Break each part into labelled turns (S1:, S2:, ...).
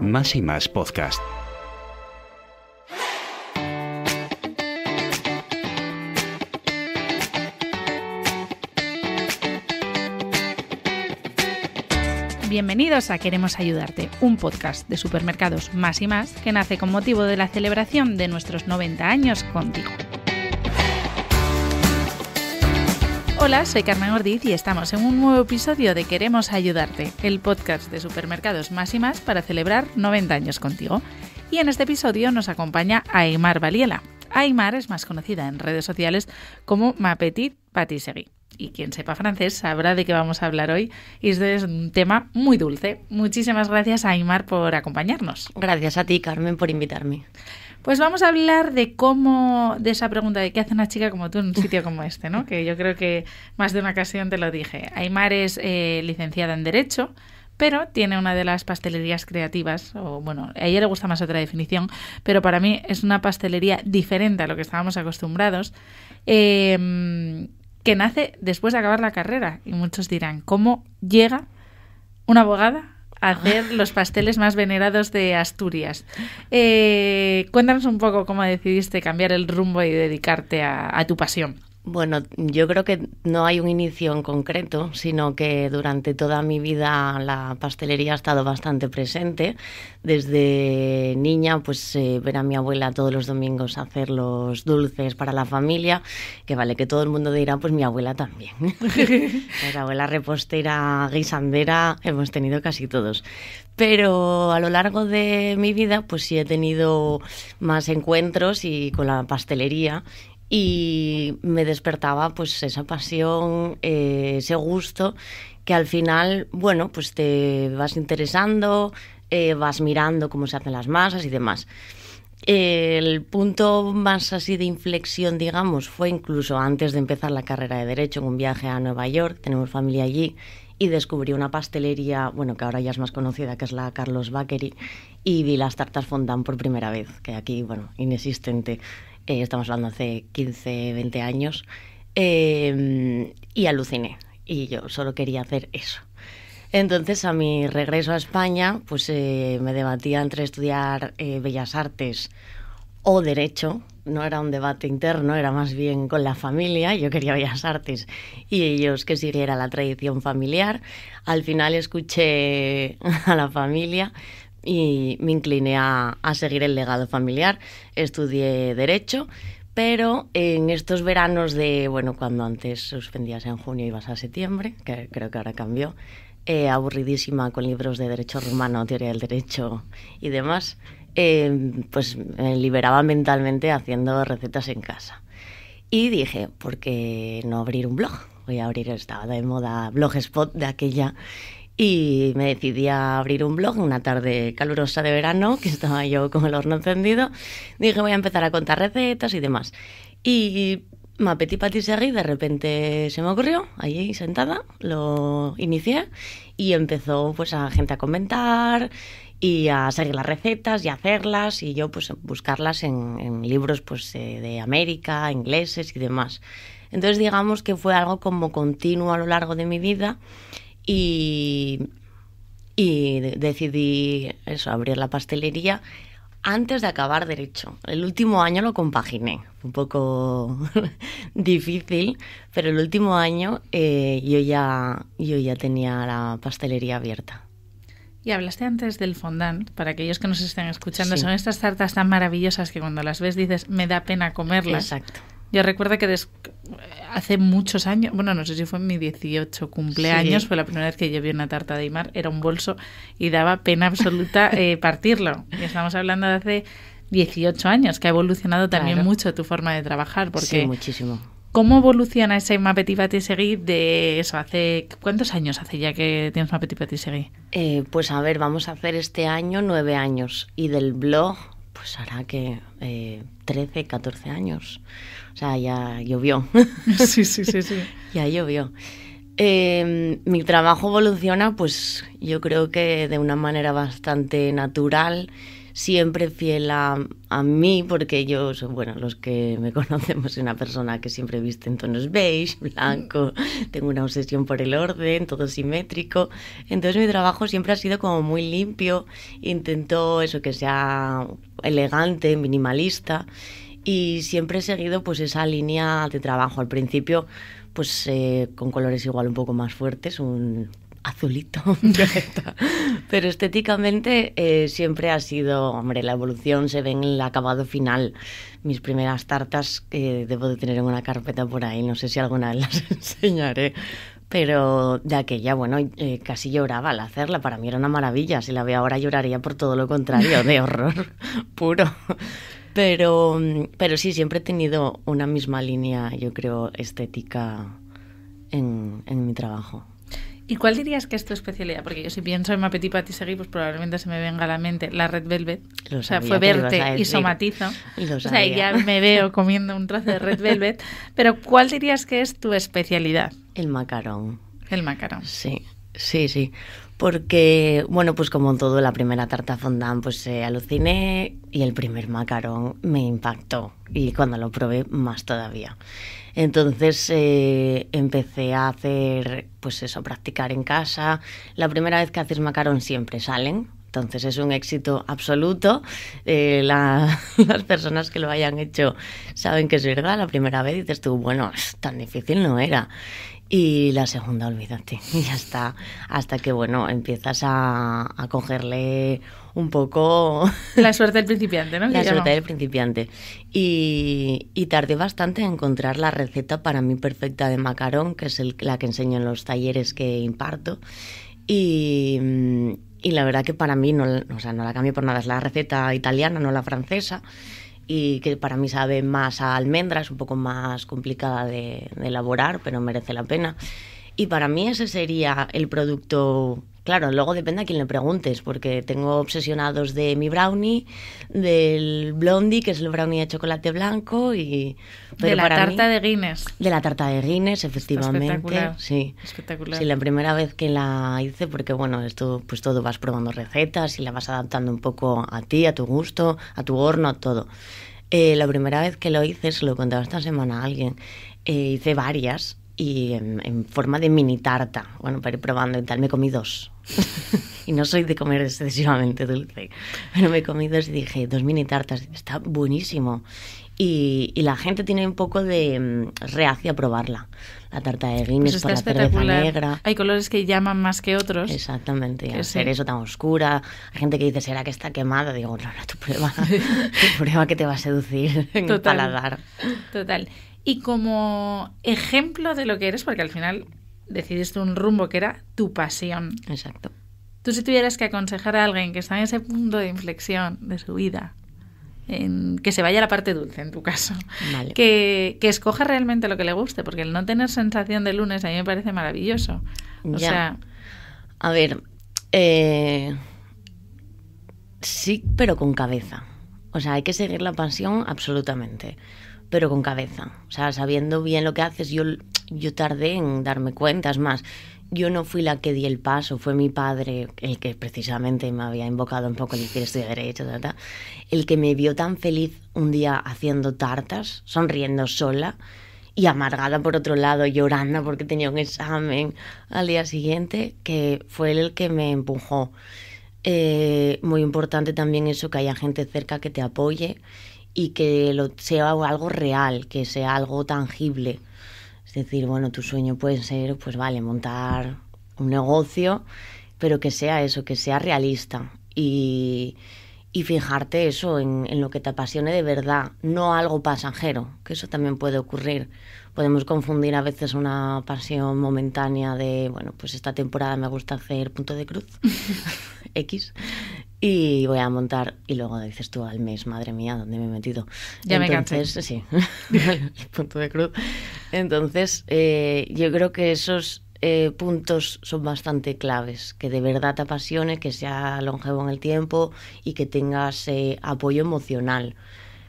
S1: Más y más podcast. Bienvenidos a Queremos Ayudarte, un podcast de supermercados más y más que nace con motivo de la celebración de nuestros 90 años contigo. Hola, soy Carmen Ordiz y estamos en un nuevo episodio de Queremos Ayudarte, el podcast de supermercados más y más para celebrar 90 años contigo. Y en este episodio nos acompaña Aymar Valiela. Aymar es más conocida en redes sociales como Ma Petit Patisserie. Y quien sepa francés sabrá de qué vamos a hablar hoy. Y este es un tema muy dulce. Muchísimas gracias, Aymar, por acompañarnos. Gracias a ti, Carmen, por invitarme. Pues vamos a hablar de cómo, de esa pregunta de qué hace una chica como tú en un sitio como este, ¿no? Que yo creo que más de una ocasión te lo dije. Aymar es eh, licenciada en Derecho, pero tiene una de las pastelerías creativas, o bueno, a ella le gusta más otra definición, pero para mí es una pastelería diferente a lo que estábamos acostumbrados, em, que nace después de acabar la carrera. Y muchos dirán, ¿cómo llega una abogada hacer los pasteles más venerados de Asturias. Eh, cuéntanos un poco cómo decidiste cambiar el rumbo y dedicarte a tu pasión.
S2: Bueno, yo creo que no hay un inicio en concreto, sino que durante toda mi vida la pastelería ha estado bastante presente. Desde niña, pues eh, ver a mi abuela todos los domingos hacer los dulces para la familia, que vale que todo el mundo dirá, pues mi abuela también. abuela repostera, guisandera, hemos tenido casi todos. Pero a lo largo de mi vida, pues sí he tenido más encuentros y con la pastelería y me despertaba pues esa pasión, eh, ese gusto que al final, bueno, pues te vas interesando, eh, vas mirando cómo se hacen las masas y demás. El punto más así de inflexión, digamos, fue incluso antes de empezar la carrera de Derecho, en un viaje a Nueva York, tenemos familia allí, y descubrí una pastelería, bueno, que ahora ya es más conocida, que es la Carlos Bakery, y vi las tartas fondant por primera vez, que aquí, bueno, inexistente. Eh, estamos hablando hace 15, 20 años, em, y aluciné. Y yo solo quería hacer eso. Entonces, a mi regreso a España, pues eh, me debatía entre estudiar eh, Bellas Artes o Derecho. No era un debate interno, era más bien con la familia. Yo quería Bellas Artes y ellos que siguiera la tradición familiar. Al final escuché a la familia, y me incliné a, a seguir el legado familiar. Estudié Derecho, pero en estos veranos de, bueno, cuando antes suspendías en junio y ibas a septiembre, que creo que ahora cambió, eh, aburridísima con libros de derecho romano, teoría del derecho y demás, eh, pues me liberaba mentalmente haciendo recetas en casa. Y dije, ¿por qué no abrir un blog? Voy a abrir, estaba de moda Blogspot de aquella, y me decidí a abrir un blog una tarde calurosa de verano, que estaba yo con el horno encendido. Dije, voy a empezar a contar recetas y demás. Y me apetí patisserie, de repente se me ocurrió, allí sentada, lo inicié y empezó pues a gente a comentar y a seguir las recetas y hacerlas y yo pues buscarlas en, en libros pues eh, de América, ingleses y demás. Entonces digamos que fue algo como continuo a lo largo de mi vida y, y decidí eso, abrir la pastelería antes de acabar derecho. El último año lo compaginé, un poco difícil, pero el último año eh, yo, ya, yo ya tenía la pastelería abierta.
S1: Y hablaste antes del fondant, para aquellos que nos estén escuchando, son estas tartas tan maravillosas que cuando las ves dices, me da pena comerlas. Exacto. Yo recuerdo que hace muchos años, bueno, no sé si fue en mi 18 cumpleaños, fue la primera vez que llevé una tarta de Imar, era un bolso y daba pena absoluta eh, partirlo. Y estamos hablando de hace 18 años, que ha evolucionado también mucho tu forma de trabajar. Porque sí, muchísimo. ¿Cómo evoluciona ese Mapeti seguir? de eso? hace ¿Cuántos años hace ya que tienes Mapeti ti Eh,
S2: pues a ver, vamos a hacer este año nueve años. Y del blog pues hará que eh, trece, 13, 14 años. O sea, ya llovió. Sí, sí, sí, sí. ya llovió. Em, mi trabajo evoluciona, pues yo creo que de una manera bastante natural siempre fiel a, mí, porque yo, bueno, los que me conocemos, soy una persona que siempre viste en tonos beige, blanco, tengo una obsesión por el orden, todo simétrico. Entonces mi trabajo siempre ha sido como muy limpio, intento eso que sea elegante, minimalista y siempre he seguido pues esa línea de trabajo. Al principio pues eh, con colores igual un poco más fuertes, un azulito, pero estéticamente eh, siempre ha sido, hombre, la evolución se ve en el acabado final. Mis primeras tartas que debo de tener en una carpeta por ahí, no sé si alguna vez las enseñaré, pero de aquella, bueno, eh, casi lloraba al hacerla, para mí era una maravilla, si la veo ahora lloraría por todo lo contrario, de horror puro. Pero, pero sí, siempre he tenido una misma línea, yo creo, estética en, en mi trabajo.
S1: ¿Y cuál dirías que es tu especialidad? Porque yo si pienso en ti Patisserie, pues probablemente se me venga a la mente la Red Velvet. o sea, fue verte y somatizo. o sea, ya me veo comiendo un trozo de Red Velvet. Pero ¿cuál dirías que es tu especialidad? El macarón. El macarón. Sí. Sí, sí.
S2: Porque, bueno, pues como todo, la primera tarta fondant pues eh, aluciné y el primer macarón me impactó y cuando lo probé más todavía. Entonces eh, empecé a hacer, pues eso, practicar en casa. La primera vez que haces macarón siempre salen, entonces es un éxito absoluto. Eh, las personas que lo hayan hecho saben que es verdad. La primera vez dices tú, bueno, tan difícil no era. Y la segunda, olvídate. Y ya está. Hasta que, bueno, empiezas a, a cogerle un poco...
S1: La suerte del principiante, ¿no? La suerte del
S2: principiante. Y, tardé bastante en encontrar la receta para mí perfecta de macarón, que es la que enseño en los talleres que imparto. Y y la verdad que para mí no, o sea, no la cambio por nada. Es la receta italiana, no la francesa. Y que para mí sabe más a almendra, es un poco más complicada de elaborar, pero merece la pena. Y para mí ese sería el producto Claro, luego depende a quién le preguntes, porque tengo obsesionados de mi brownie, del blondie, que es el brownie de chocolate blanco, y de la tarta
S1: de Guinness. De la
S2: tarta de Guinness, efectivamente. Espectacular. Sí. Espectacular. Sí, la primera vez que la hice, porque bueno, esto, pues todo vas probando recetas y la vas adaptando un poco a ti, a tu gusto, a tu horno, a todo. Eh, la primera vez que lo hice, se lo contaba esta semana a alguien, eh, hice varias y en, forma de mini tarta. Bueno, para ir probando y tal, me comí dos. y no soy de comer excesivamente dulce. Pero me comí dos y dije, dos mini tartas, está buenísimo. Y, la gente tiene un poco de mm, reacia a probarla. La tarta de Guinness pues para cerveza negra.
S1: Hay colores que llaman más que otros.
S2: Exactamente, al ser eso tan oscura. Hay gente que dice, ¿será que está quemada? Digo, no, no, tu prueba, tu prueba que te va a seducir en el paladar.
S1: Total y como ejemplo de lo que eres, porque al final decidiste un rumbo que era tu pasión. Exacto. Tú si tuvieras que aconsejar a alguien que está en ese punto de inflexión de su vida, en que se vaya a la parte dulce en tu caso, que, que, escoja realmente lo que le guste, porque el no tener sensación de lunes a mí me parece maravilloso. O sea...
S2: A ver, eh, sí, pero con cabeza. O sea, hay que seguir la pasión absolutamente pero con cabeza. O sea, sabiendo bien lo que haces, yo, yo tardé en darme cuenta. Es más, yo no fui la que di el paso, fue mi padre el que precisamente me había invocado un poco el decir estoy derecho, el que me vio tan feliz un día haciendo tartas, sonriendo sola y amargada por otro lado, llorando porque tenía un examen al día siguiente, que fue el que me empujó. Eh, muy importante también eso, que haya gente cerca que te apoye y que lo sea algo real, que sea algo tangible. Es decir, bueno, tu sueño puede ser, pues vale, montar un negocio, pero que sea eso, que sea realista y, y fijarte eso en, en, lo que te apasione de verdad, no algo pasajero, que eso también puede ocurrir. Podemos confundir a veces una pasión momentánea de, bueno, pues esta temporada me gusta hacer punto de cruz, X, y voy a montar y luego dices tú al mes, madre mía, ¿dónde me he metido? Ya me me Sí, punto de cruz. Entonces, eh, yo creo que esos eh, puntos son bastante claves, que de verdad te apasione, que sea longevo en el tiempo y que tengas eh, apoyo emocional.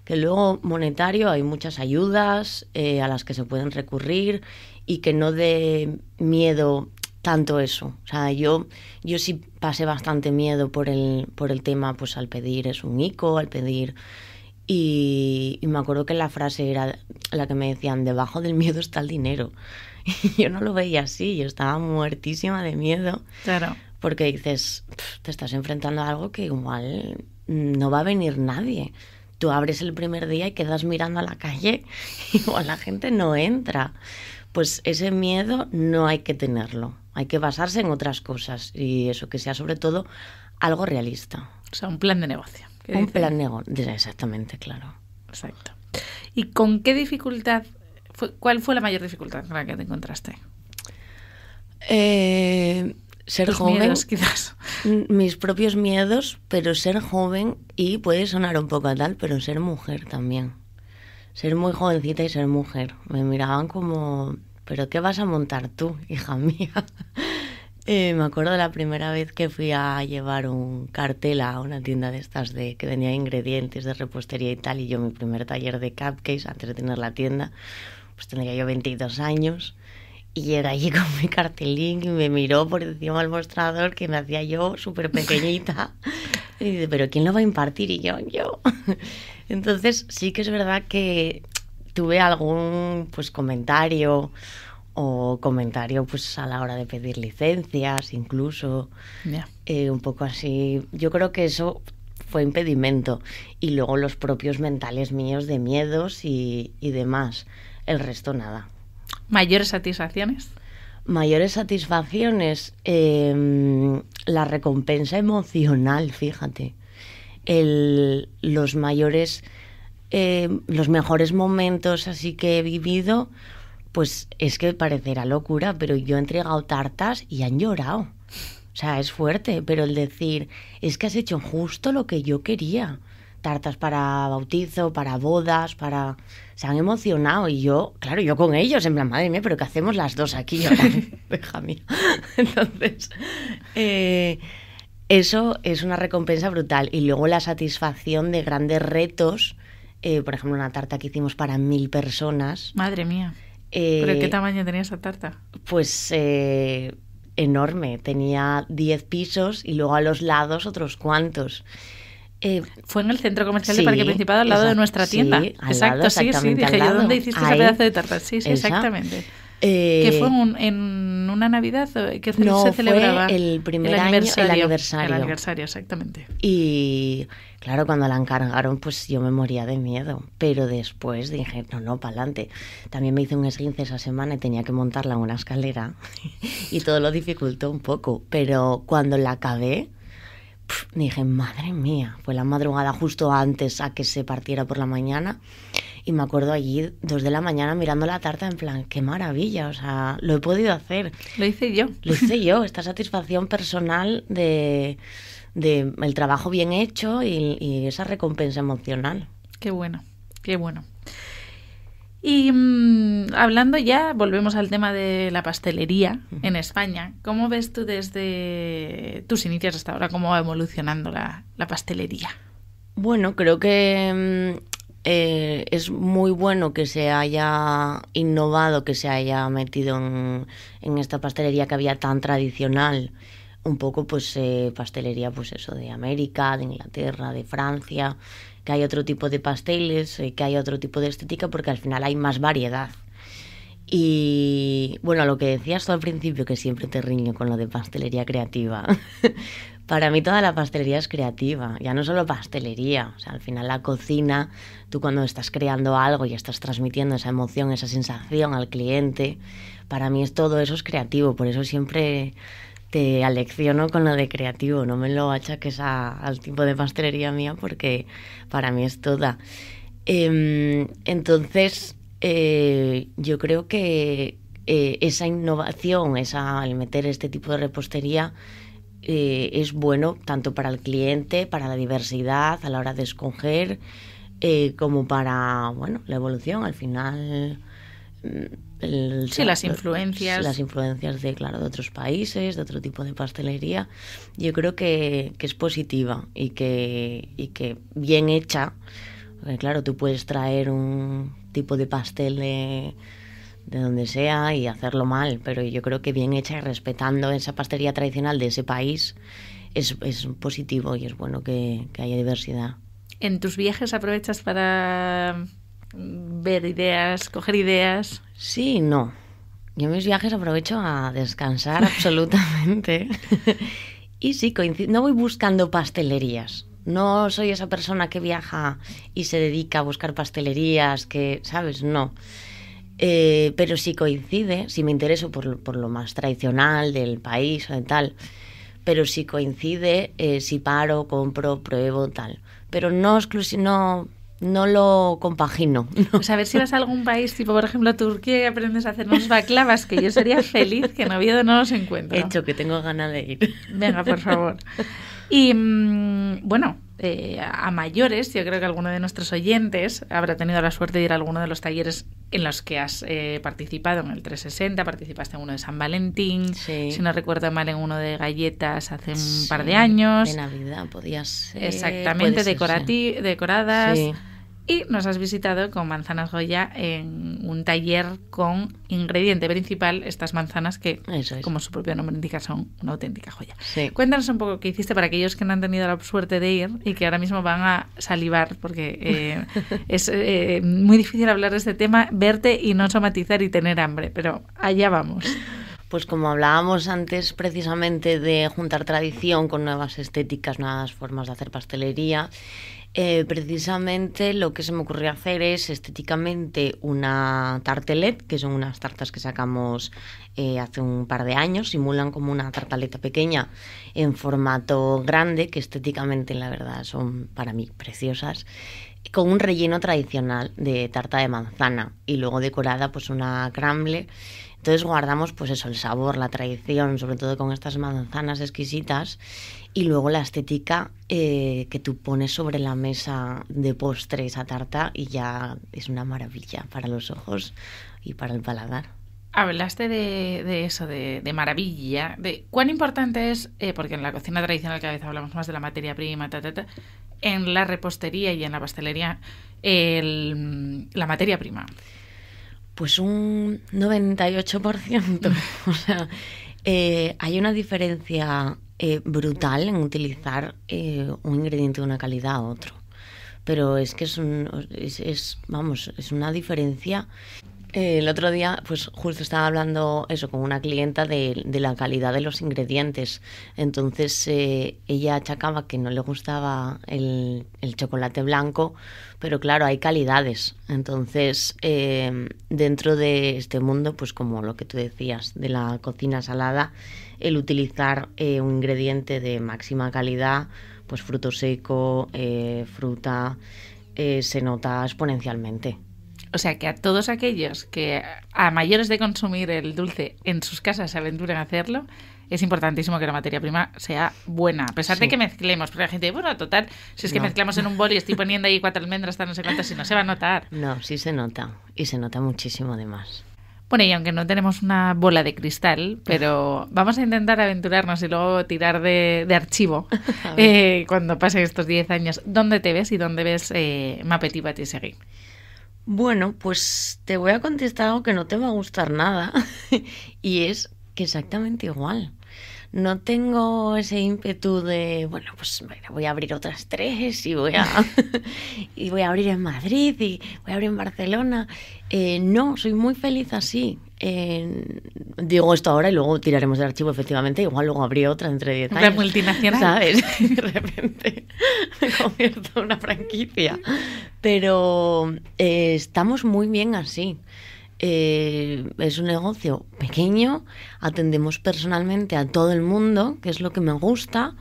S2: Que luego monetario hay muchas ayudas a las que se pueden recurrir y que no dé miedo tanto eso. O sea, yo, yo sí pasé bastante miedo por el, por el tema, pues al pedir es un ICO, al pedir... Y, y, me acuerdo que la frase era la que me decían, debajo del miedo está el dinero. Y yo no lo veía así, yo estaba muertísima de miedo. Claro. Porque dices, te estás enfrentando a algo que igual no va a venir nadie. Tú abres el primer día y quedas mirando a la calle, igual la gente no entra. Pues ese miedo no hay que tenerlo hay que basarse en otras cosas y eso que sea sobre todo algo realista.
S1: O sea, un plan de negocio. Un plan de
S2: negocio, exactamente, claro. Exacto.
S1: ¿Y con qué dificultad, cuál fue la mayor dificultad con la que te encontraste?
S2: Eh, ser joven. quizás. Mm, mis propios miedos, pero ser joven y puede sonar un poco a tal, pero ser mujer también. Ser muy jovencita y ser mujer. Me miraban como ¿pero qué vas a montar tú, hija mía? Eh, me acuerdo la primera vez que fui a llevar un cartel a una tienda de estas de que tenía ingredientes de repostería y tal, y yo mi primer taller de cupcakes antes de tener la tienda, pues tenía yo 22 años. Y era allí con mi cartelín y me miró por encima del mostrador que me hacía yo súper pequeñita. Y dice, ¿pero quién lo va a impartir? Y yo, yo. Entonces sí que es verdad que tuve algún pues comentario o comentario pues a la hora de pedir licencias incluso eh, un poco así yo creo que eso fue impedimento y luego los propios mentales míos de miedos y, demás el resto nada
S1: mayores satisfacciones
S2: mayores satisfacciones em, la recompensa emocional fíjate el, los mayores eh, los mejores momentos así que he vivido, pues es que parecerá locura, pero yo he entregado tartas y han llorado. O sea, es fuerte, pero el decir, es que has hecho justo lo que yo quería. Tartas para bautizo, para bodas, para... Se han emocionado y yo, claro, yo con ellos, en plan, madre mía, pero ¿qué hacemos las dos aquí? mía. Entonces, eh, eso es una recompensa brutal. Y luego la satisfacción de grandes retos eh, por ejemplo, una tarta que hicimos para mil personas. Madre mía. ¿Pero qué eh,
S1: tamaño tenía esa tarta?
S2: Pues eh, enorme, tenía 10 pisos y luego a los lados otros cuantos. fue en el centro comercial de Parque Principado, al lado de nuestra tienda. Sí, al Exacto, sí, sí. Dije yo, ¿dónde hiciste esa ese pedazo de tarta? Sí, sí, exactamente. Eh, que fue
S1: en una Navidad que se celebraba el primer año, el aniversario. El aniversario, exactamente.
S2: Y Claro, cuando la encargaron, pues yo me moría de miedo, pero después dije, no, no, para adelante. También me hice un esguince esa semana y tenía que montarla en una escalera y todo lo dificultó un poco, pero cuando la acabé, dije, madre mía, fue la madrugada justo antes a que se partiera por la mañana. Y me acuerdo allí, dos de la mañana, mirando la tarta, en plan, qué maravilla, o sea, lo he podido hacer. Lo hice yo. Lo hice yo, esta satisfacción personal de, el trabajo bien hecho y esa recompensa emocional.
S1: Qué bueno, qué bueno. Y mm, hablando ya, volvemos al tema de la pastelería en España. ¿Cómo ves tú desde tus inicios hasta ahora cómo va evolucionando la, pastelería?
S2: Bueno, creo que mm, eh, es muy bueno que se haya innovado, que se haya metido en esta pastelería que había tan tradicional un poco pues eh, pastelería pues eso de América, de Inglaterra, de Francia, que hay otro tipo de pasteles, eh, que hay otro tipo de estética porque al final hay más variedad. Y bueno, lo que decías tú al principio, que siempre te riño con lo de pastelería creativa. Para mí toda la pastelería es creativa, ya no solo pastelería, o sea, al final la cocina, tú cuando estás creando algo y estás transmitiendo esa emoción, esa sensación al cliente, para mí es todo eso es creativo, por eso siempre te alecciono con lo de creativo, no me lo achaques a, al tipo de pastelería mía porque para mí es toda. Em, entonces, eh, yo creo que eh, esa innovación, esa, al meter este tipo de repostería, eh, es bueno tanto para el cliente, para la diversidad a la hora de escoger, como para bueno, la evolución. Al final sí, las influencias. Las influencias de, claro, de otros países, de otro tipo de pastelería. Yo creo que, que es positiva y que, y que bien hecha. claro, tú puedes traer un tipo de pastel de, de donde sea y hacerlo mal, pero yo creo que bien hecha y respetando esa pastelería tradicional de ese país es, es positivo y es bueno que, que haya diversidad.
S1: ¿En tus viajes aprovechas para ver ideas, coger ideas. Sí,
S2: no. Yo en mis viajes aprovecho a descansar absolutamente. y sí, no voy buscando pastelerías. No soy esa persona que viaja y se dedica a buscar pastelerías, que, ¿sabes? No. Eh, pero sí coincide, si me intereso por, lo más tradicional del país o de tal, pero si coincide, eh, si paro, compro, pruebo, tal. Pero no, no no lo compagino.
S1: Pues a ver si vas a algún país, tipo por ejemplo Turquía y aprendes a hacer unos baklavas, que yo sería feliz que en Oviedo no los encuentro. hecho,
S2: que tengo ganas de ir.
S1: Venga, por favor. Y mm, bueno, eh, a mayores, yo creo que alguno de nuestros oyentes habrá tenido la suerte de ir a alguno de los talleres en los que has eh, participado, en el 360, participaste en uno de San Valentín, si no recuerdo mal, en uno de galletas hace un par de años. De Navidad, podías Exactamente, decoradas. Y nos has visitado con Manzanas joya en un taller con ingrediente principal estas manzanas que, como su propio nombre indica, son una auténtica joya. Cuéntanos un poco qué hiciste para aquellos que no han tenido la suerte de ir y que ahora mismo van a salivar, porque eh, es eh, muy difícil hablar de este tema, verte y no somatizar y tener hambre, pero allá vamos. Pues como hablábamos antes precisamente de juntar tradición
S2: con nuevas estéticas, nuevas formas de hacer pastelería, eh, precisamente lo que se me ocurrió hacer es estéticamente una tartelet, que son unas tartas que sacamos eh, hace un par de años, simulan como una tartaleta pequeña en formato grande, que estéticamente la verdad son para mí preciosas con un relleno tradicional de tarta de manzana y luego decorada pues una crumble entonces guardamos pues eso, el sabor, la tradición, sobre todo con estas manzanas exquisitas y luego la estética eh, que tú pones sobre la mesa de postre esa tarta y ya es una maravilla para los ojos y para el paladar.
S1: Hablaste de, eso, de, maravilla, de cuán importante es, eh, porque en la cocina tradicional cada vez hablamos más de la materia prima, en la repostería y en la pastelería, la materia prima.
S2: Pues un 98%. o sea, eh, hay una diferencia eh, brutal en utilizar eh, un ingrediente de una calidad a otro. Pero es que es, es, vamos, es una diferencia eh, el otro día, pues justo estaba hablando eso con una clienta de, la calidad de los ingredientes. Entonces eh, ella achacaba que no le gustaba el, chocolate blanco, pero claro, hay calidades. Entonces, eh, dentro de este mundo, pues como lo que tú decías de la cocina salada, el utilizar un ingrediente de máxima calidad, pues fruto seco, fruta, se nota exponencialmente.
S1: O sea que a todos aquellos que a mayores de consumir el dulce en sus casas se aventuren a hacerlo, es importantísimo que la materia prima sea buena, a pesar de que mezclemos, porque la gente, bueno, total, si es que mezclamos en un bol y estoy poniendo ahí cuatro almendras, hasta no sé cuántas, si no se va a notar.
S2: No, sí se nota, y se nota muchísimo de más.
S1: Bueno, y aunque no tenemos una bola de cristal, pero vamos a intentar aventurarnos y luego tirar de, archivo eh, cuando pasen estos 10 años. ¿Dónde te ves y dónde ves eh, Mapeti
S2: bueno, pues te voy a contestar algo que no te va a gustar nada y es que exactamente igual no tengo ese ímpetu de, bueno, pues voy a abrir otras tres y voy a, y voy a abrir en Madrid y voy a abrir en Barcelona. Eh, no, soy muy feliz así. digo esto ahora y luego tiraremos el archivo, efectivamente. Igual luego abriré otra entre diez años. La ¿Sabes? De repente me convierto en una franquicia. Pero eh, estamos muy bien así. Eh, es un negocio pequeño, atendemos personalmente a todo el mundo, que es lo que me gusta.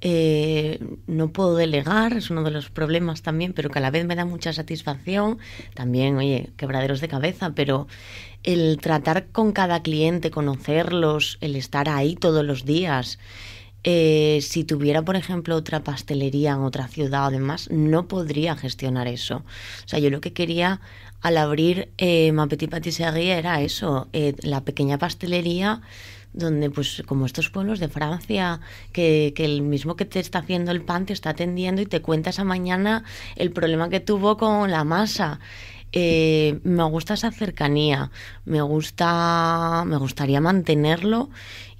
S2: Eh, no puedo delegar, es uno de los problemas también, pero que a la vez me da mucha satisfacción. También, oye, quebraderos de cabeza, pero el tratar con cada cliente, conocerlos, el estar ahí todos los días, eh, si tuviera, por ejemplo, otra pastelería en otra ciudad o demás, no podría gestionar eso. O sea, yo lo que quería al abrir eh, Ma Petit Patisserie era eso, eh, la pequeña pastelería donde pues como estos pueblos de Francia, que, el mismo que te está haciendo el pan te está atendiendo y te cuenta esa mañana el problema que tuvo con la masa. Eh, me gusta esa cercanía, me gusta, me gustaría mantenerlo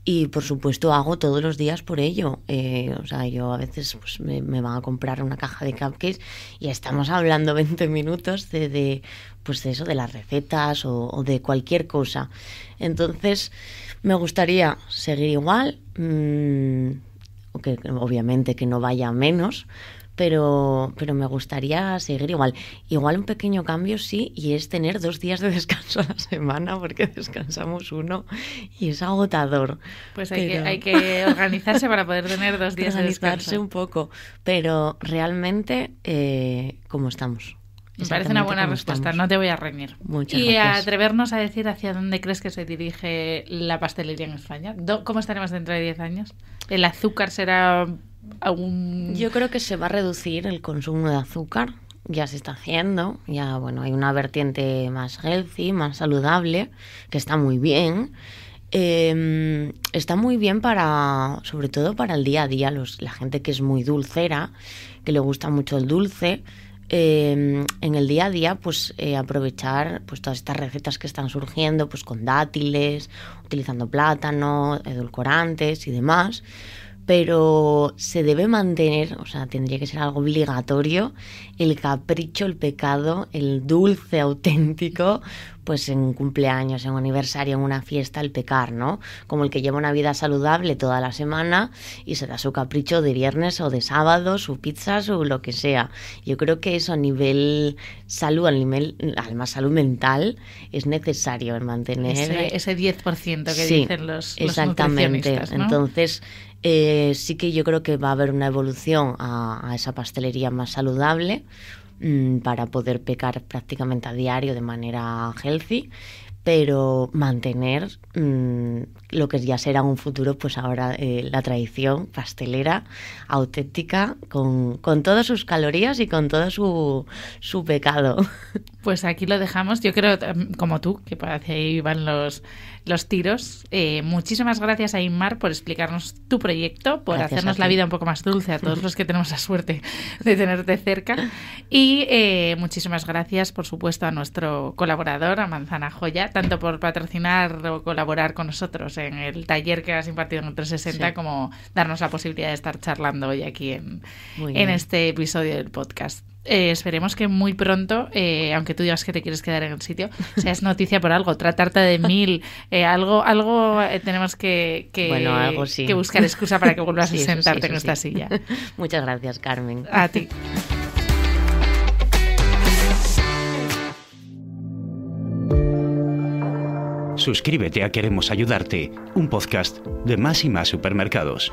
S2: y por supuesto hago todos los días por ello. Eh, o sea, yo a veces pues, me, me, van a comprar una caja de cupcakes y estamos hablando 20 minutos de, pues eso, de las recetas o, de cualquier cosa. Entonces, me gustaría seguir igual, mm, obviamente que no vaya menos, pero, pero me gustaría seguir igual. Igual un pequeño cambio sí, y es tener dos días de descanso a la semana, porque descansamos uno y es agotador.
S1: Pues hay, que, organizarse para poder tener dos días de descanso. Organizarse un
S2: poco, pero realmente, eh, ¿cómo estamos?
S1: Me parece una buena respuesta, no te voy a reñir. Muchas gracias. y atrevernos a decir hacia dónde crees que se dirige la pastelería en España. ¿Cómo estaremos dentro de 10 años? ¿El azúcar será yo
S2: creo que se va a reducir el consumo de azúcar, ya se está haciendo, ya bueno, hay una vertiente más healthy, más saludable, que está muy bien. Em, está muy bien para, sobre todo para el día a día, la gente que es muy dulcera, que le gusta mucho el dulce. Em, en el día a día, pues eh, aprovechar pues, todas estas recetas que están surgiendo, pues con dátiles, utilizando plátano, edulcorantes y demás, pero se debe mantener, o sea, tendría que ser algo obligatorio, el capricho, el pecado, el dulce auténtico, pues en un cumpleaños, en un aniversario, en una fiesta, el pecar, ¿no? Como el que lleva una vida saludable toda la semana y se da su capricho de viernes o de sábado, su pizza, o lo que sea. Yo creo que eso a nivel salud, a nivel además salud mental, es necesario mantener...
S1: Ese, 10% que dicen los, Exactamente. Nutricionistas, ¿no?
S2: Entonces, eh, sí que yo creo que va a haber una evolución a, esa pastelería más saludable mm, para poder pecar prácticamente a diario de manera healthy pero mantener mm, lo que ya será un futuro, pues ahora eh, la tradición pastelera, auténtica, con, todas sus calorías y con todo su, su, pecado.
S1: Pues aquí lo dejamos, yo creo, em, como tú, que parece ahí van los, los tiros. Eh, muchísimas gracias a Inmar por explicarnos tu proyecto, por hacernos la vida un poco más dulce a todos los que tenemos la suerte de tenerte cerca. Y eh, muchísimas gracias, por supuesto, a nuestro colaborador, a Manzana Joya, tanto por patrocinar o colaborar con nosotros en el taller que has impartido en 360, como darnos la posibilidad de estar charlando hoy aquí en este episodio del podcast. Eh, esperemos que muy pronto, eh, aunque tú digas que te quieres quedar en el sitio, seas noticia por algo, tratarte de mil, eh, algo, algo tenemos que, buscar excusa para que vuelvas a sentarte en esta silla. Muchas gracias, Carmen. A ti. Suscríbete a Queremos Ayudarte, un podcast de más y más supermercados.